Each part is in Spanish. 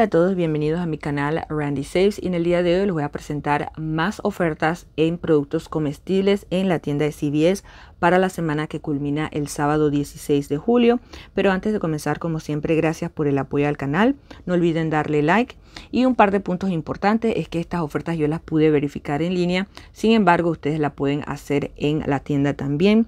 Hola a todos, bienvenidos a mi canal Randy Saves y en el día de hoy les voy a presentar más ofertas en productos comestibles en la tienda de CVS para la semana que culmina el sábado 16 de julio. Pero antes de comenzar, como siempre, gracias por el apoyo al canal. No olviden darle like y un par de puntos importantes es que estas ofertas yo las pude verificar en línea, sin embargo ustedes la pueden hacer en la tienda también.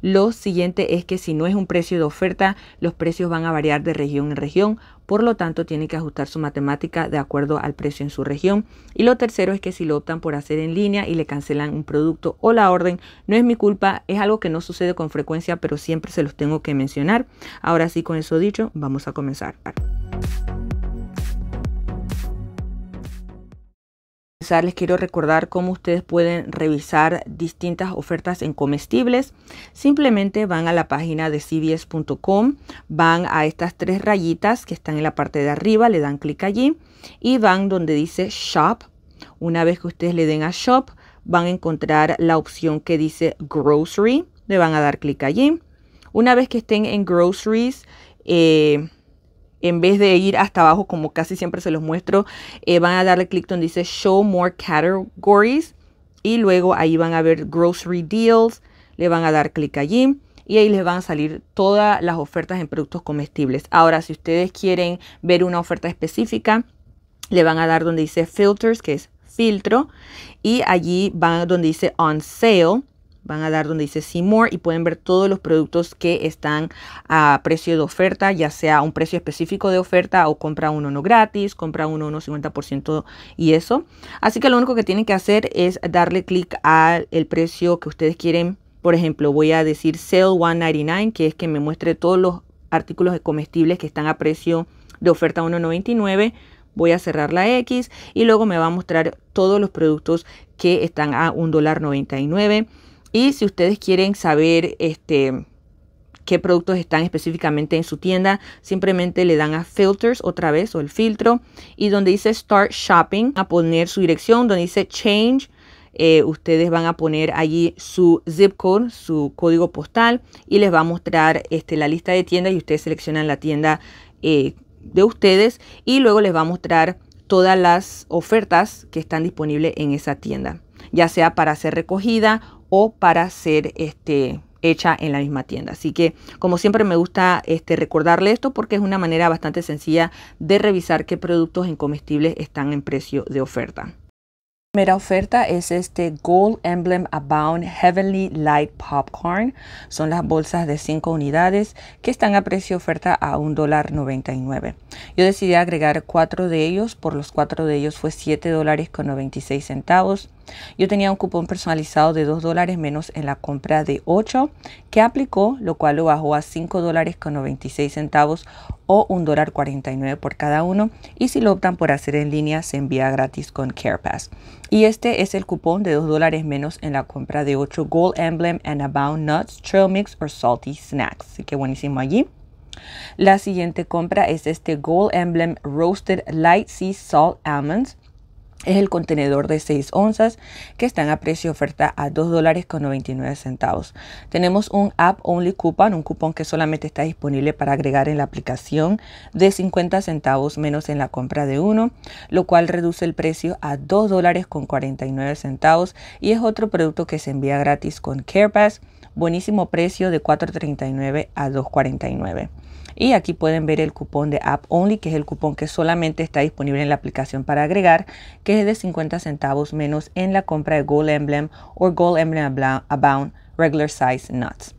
Lo siguiente es que si no es un precio de oferta, los precios van a variar de región en región, por lo tanto tienen que ajustar su matemática de acuerdo al precio en su región. Y lo tercero es que si lo optan por hacer en línea y le cancelan un producto o la orden, no es mi culpa, es algo que no sucede con frecuencia, pero siempre se los tengo que mencionar. Ahora sí, con eso dicho, vamos a comenzar. les quiero recordar cómo ustedes pueden revisar distintas ofertas en comestibles. Simplemente van a la página de cbs.com, van a estas tres rayitas que están en la parte de arriba, le dan clic allí y van donde dice Shop. Una vez que ustedes le den a Shop, van a encontrar la opción que dice Grocery, le van a dar clic allí. Una vez que estén en Groceries, eh, en vez de ir hasta abajo, como casi siempre se los muestro, eh, van a darle clic donde dice Show More Categories y luego ahí van a ver Grocery Deals, le van a dar clic allí y ahí les van a salir todas las ofertas en productos comestibles. Ahora, si ustedes quieren ver una oferta específica, le van a dar donde dice Filters, que es filtro, y allí van donde dice On Sale van a dar donde dice See More y pueden ver todos los productos que están a precio de oferta, ya sea un precio específico de oferta o compra uno no gratis, compra uno uno 50% y eso. Así que lo único que tienen que hacer es darle clic al precio que ustedes quieren. Por ejemplo, voy a decir Sale 199, que es que me muestre todos los artículos de comestibles que están a precio de oferta 1.99 voy a cerrar la X y luego me va a mostrar todos los productos que están a $1.99. Y si ustedes quieren saber este, qué productos están específicamente en su tienda, simplemente le dan a filters otra vez o el filtro y donde dice start shopping, a poner su dirección, donde dice change, eh, ustedes van a poner allí su zip code, su código postal y les va a mostrar este, la lista de tiendas y ustedes seleccionan la tienda eh, de ustedes y luego les va a mostrar todas las ofertas que están disponibles en esa tienda, ya sea para hacer recogida para ser este, hecha en la misma tienda. Así que, como siempre, me gusta este, recordarle esto porque es una manera bastante sencilla de revisar qué productos en comestibles están en precio de oferta. La primera oferta es este Gold Emblem Abound Heavenly Light Popcorn. Son las bolsas de 5 unidades que están a precio de oferta a $1.99. Yo decidí agregar 4 de ellos, por los 4 de ellos fue $7.96. Yo tenía un cupón personalizado de 2 dólares menos en la compra de 8 que aplicó, lo cual lo bajó a 5 dólares con 96 centavos o 1 dólar 49 por cada uno. Y si lo optan por hacer en línea, se envía gratis con CarePass. Y este es el cupón de 2 dólares menos en la compra de 8 Gold Emblem and Abound Nuts, Trail Mix or Salty Snacks. Así que buenísimo allí. La siguiente compra es este Gold Emblem Roasted Light Sea Salt Almonds es el contenedor de 6 onzas que están a precio oferta a $2.99. dólares con centavos. Tenemos un app only coupon, un cupón que solamente está disponible para agregar en la aplicación de 50 centavos menos en la compra de uno, lo cual reduce el precio a $2.49 dólares con centavos y es otro producto que se envía gratis con CarePass. Buenísimo precio de 4.39 a 2.49. Y aquí pueden ver el cupón de App Only, que es el cupón que solamente está disponible en la aplicación para agregar, que es de 50 centavos menos en la compra de Gold Emblem o Gold Emblem Abound Regular Size Nuts.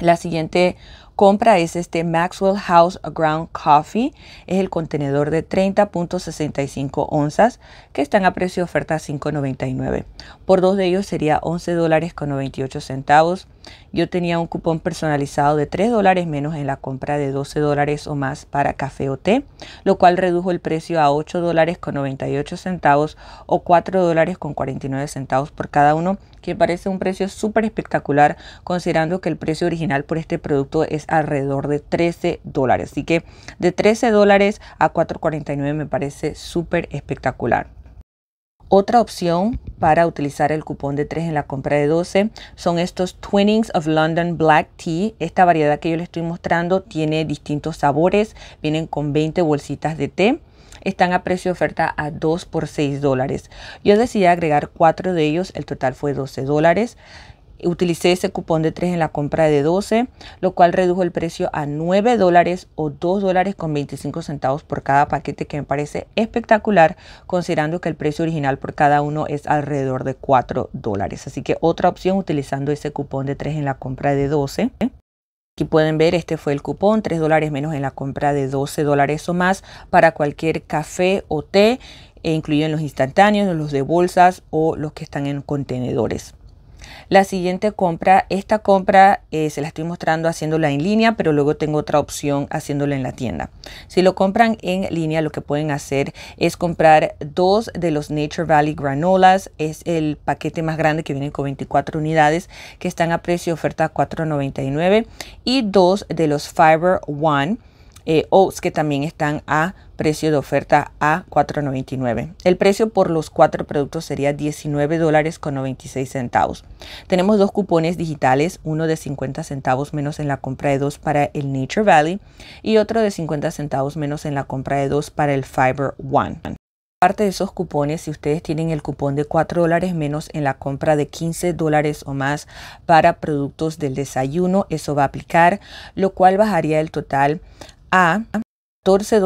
La siguiente compra es este Maxwell House Ground Coffee. Es el contenedor de 30.65 onzas que están a precio de oferta 5.99. Por dos de ellos sería 11 dólares con 98 centavos. Yo tenía un cupón personalizado de 3 dólares menos en la compra de 12 dólares o más para café o té, lo cual redujo el precio a 8 dólares con 98 centavos o 4 dólares con 49 centavos por cada uno que parece un precio súper espectacular considerando que el precio original por este producto es alrededor de 13 dólares. Así que de 13 dólares a 4,49 me parece súper espectacular. Otra opción para utilizar el cupón de 3 en la compra de 12 son estos Twinnings of London Black Tea. Esta variedad que yo les estoy mostrando tiene distintos sabores, vienen con 20 bolsitas de té están a precio de oferta a 2 por 6 dólares. Yo decidí agregar 4 de ellos, el total fue 12 dólares. Utilicé ese cupón de 3 en la compra de 12, lo cual redujo el precio a 9 dólares o 2 dólares con 25 centavos por cada paquete, que me parece espectacular considerando que el precio original por cada uno es alrededor de 4 dólares. Así que otra opción utilizando ese cupón de 3 en la compra de 12. Aquí pueden ver, este fue el cupón, 3 dólares menos en la compra de 12 dólares o más para cualquier café o té, e incluyen los instantáneos, los de bolsas o los que están en contenedores. La siguiente compra, esta compra eh, se la estoy mostrando haciéndola en línea, pero luego tengo otra opción haciéndola en la tienda. Si lo compran en línea, lo que pueden hacer es comprar dos de los Nature Valley granolas. Es el paquete más grande que viene con 24 unidades que están a precio oferta 4.99 y dos de los Fiber One eh, oats que también están a precio de oferta a 4.99. El precio por los cuatro productos sería $19.96. dólares Tenemos dos cupones digitales, uno de 50 centavos menos en la compra de dos para el Nature Valley y otro de 50 centavos menos en la compra de dos para el Fiber One. Aparte de esos cupones, si ustedes tienen el cupón de 4 dólares menos en la compra de 15 dólares o más para productos del desayuno, eso va a aplicar, lo cual bajaría el total a 14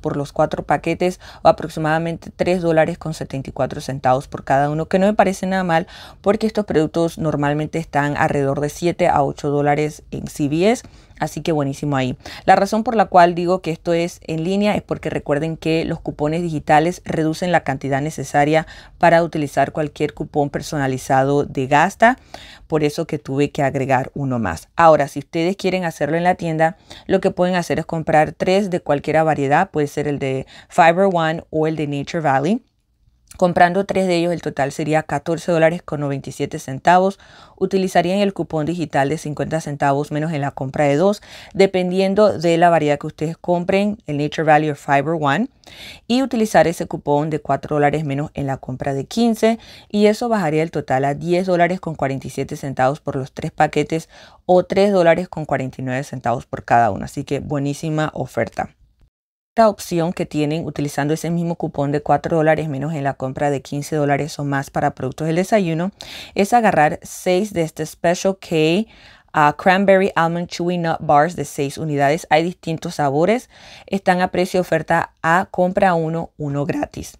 por los cuatro paquetes o aproximadamente $3.74 por cada uno, que no me parece nada mal porque estos productos normalmente están alrededor de 7 a 8 en CBS. Así que buenísimo ahí. La razón por la cual digo que esto es en línea es porque recuerden que los cupones digitales reducen la cantidad necesaria para utilizar cualquier cupón personalizado de gasta. Por eso que tuve que agregar uno más. Ahora, si ustedes quieren hacerlo en la tienda, lo que pueden hacer es comprar tres de cualquiera variedad. Puede ser el de Fiber One o el de Nature Valley Comprando tres de ellos, el total sería $14.97, dólares con Utilizarían el cupón digital de 50 centavos menos en la compra de dos, dependiendo de la variedad que ustedes compren, el Nature Value Fiber One. Y utilizar ese cupón de 4 dólares menos en la compra de 15. Y eso bajaría el total a $10.47 dólares con por los tres paquetes o $3.49 dólares con por cada uno. Así que buenísima oferta opción que tienen utilizando ese mismo cupón de 4 dólares menos en la compra de 15 dólares o más para productos del desayuno es agarrar 6 de este Special K ah, cranberry Almond Chewy Nut Bars de 6 unidades. Hay distintos sabores. Están a precio oferta a compra uno, uno gratis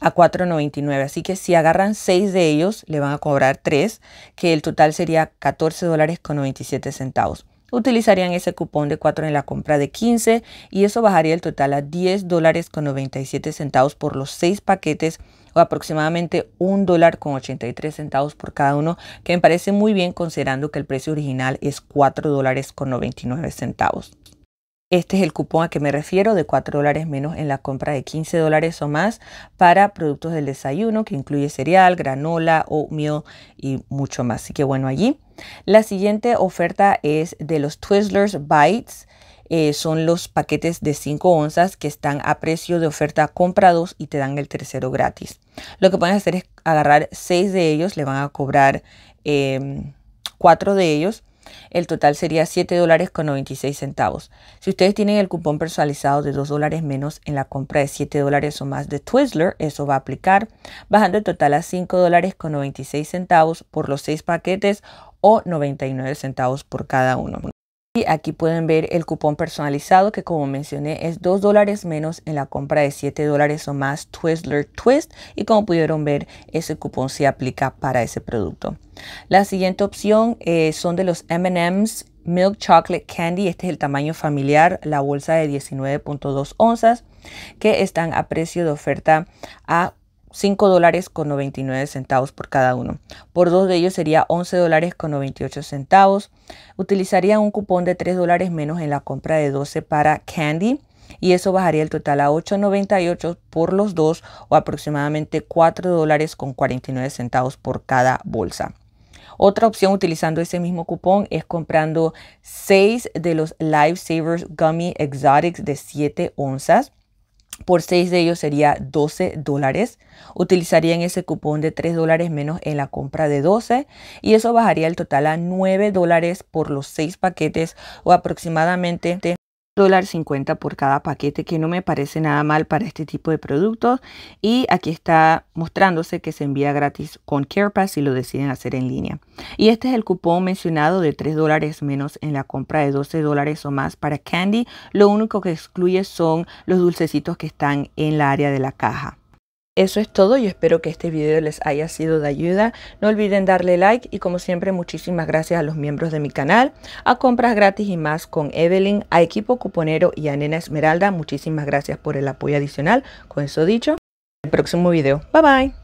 a 4.99. Así que si agarran 6 de ellos, le van a cobrar 3, que el total sería 14 dólares con 97 centavos utilizarían ese cupón de 4 en la compra de 15 y eso bajaría el total a 10 dólares con 97 centavos por los 6 paquetes o aproximadamente 1.83 dólar con 83 centavos por cada uno, que me parece muy bien considerando que el precio original es 4 dólares con 99 centavos. Este es el cupón a que me refiero de 4 dólares menos en la compra de 15 dólares o más para productos del desayuno que incluye cereal, granola, oatmeal y mucho más. Así que bueno, allí. La siguiente oferta es de los Twizzlers Bites. Eh, son los paquetes de 5 onzas que están a precio de oferta compra y te dan el tercero gratis. Lo que puedes hacer es agarrar 6 de ellos, le van a cobrar 4 eh, de ellos el total sería 7 dólares con 96 centavos. Si ustedes tienen el cupón personalizado de 2 dólares menos en la compra de 7 dólares o más de Twizzler, eso va a aplicar, bajando el total a 5 dólares con 96 centavos por los 6 paquetes o 99 centavos por cada uno. Y aquí pueden ver el cupón personalizado que como mencioné es 2 dólares menos en la compra de 7 dólares o más Twizzler Twist y como pudieron ver ese cupón se aplica para ese producto. La siguiente opción eh, son de los M&M's Milk Chocolate Candy, este es el tamaño familiar, la bolsa de 19.2 onzas, que están a precio de oferta a 5 con 99 centavos por cada uno. Por dos de ellos sería 11 con 98 centavos. Utilizaría un cupón de 3 menos en la compra de 12 para Candy y eso bajaría el total a 8.98 por los dos o aproximadamente 4 con 49 centavos por cada bolsa. Otra opción utilizando ese mismo cupón es comprando 6 de los Lifesavers Gummy Exotics de 7 onzas por 6 de ellos sería 12 dólares. Utilizarían ese cupón de 3 dólares menos en la compra de 12 y eso bajaría el total a 9 dólares por los 6 paquetes o aproximadamente 50 por cada paquete, que no me parece nada mal para este tipo de productos. Y aquí está mostrándose que se envía gratis con CarePass si lo deciden hacer en línea. Y este es el cupón mencionado de $3 menos en la compra de $12 o más para Candy. Lo único que excluye son los dulcecitos que están en la área de la caja. Eso es todo, yo espero que este video les haya sido de ayuda. No olviden darle like y como siempre muchísimas gracias a los miembros de mi canal, a Compras Gratis y más con Evelyn, a Equipo Cuponero y a Nena Esmeralda. Muchísimas gracias por el apoyo adicional. Con eso dicho, el próximo video. Bye bye.